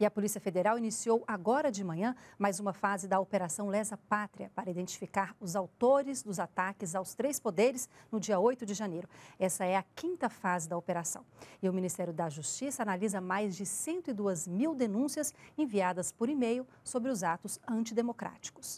E a Polícia Federal iniciou agora de manhã mais uma fase da Operação Lesa Pátria para identificar os autores dos ataques aos três poderes no dia 8 de janeiro. Essa é a quinta fase da operação. E o Ministério da Justiça analisa mais de 102 mil denúncias enviadas por e-mail sobre os atos antidemocráticos.